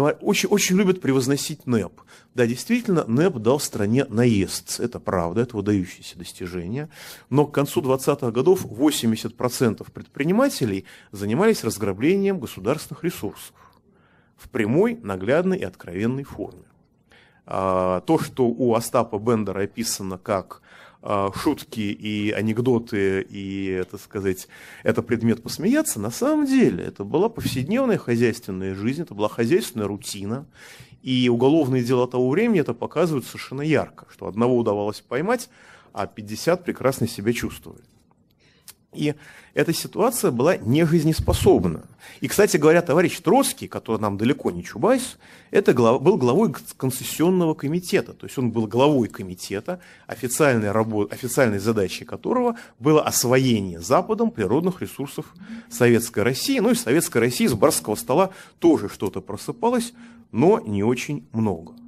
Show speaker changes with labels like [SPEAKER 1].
[SPEAKER 1] очень, очень любят превозносить НЭП. Да, действительно, НЭП дал стране наездц, это правда, это выдающееся достижение. Но к концу 20-х годов 80% предпринимателей занимались разграблением государственных ресурсов в прямой, наглядной и откровенной форме. А, то, что у Остапа Бендера описано как а, шутки и анекдоты, и, это сказать, это предмет посмеяться, на самом деле это была повседневная хозяйственная жизнь, это была хозяйственная рутина, и уголовные дела того времени это показывают совершенно ярко, что одного удавалось поймать, а 50 прекрасно себя чувствовали и эта ситуация была не жизнеспособна. И, кстати говоря, товарищ Троцкий, который нам далеко не Чубайс, это глав, был главой концессионного комитета. То есть он был главой комитета, официальной, работ, официальной задачей которого было освоение Западом природных ресурсов Советской России. Ну и Советская Россия с барского стола тоже что-то просыпалось, но не очень много.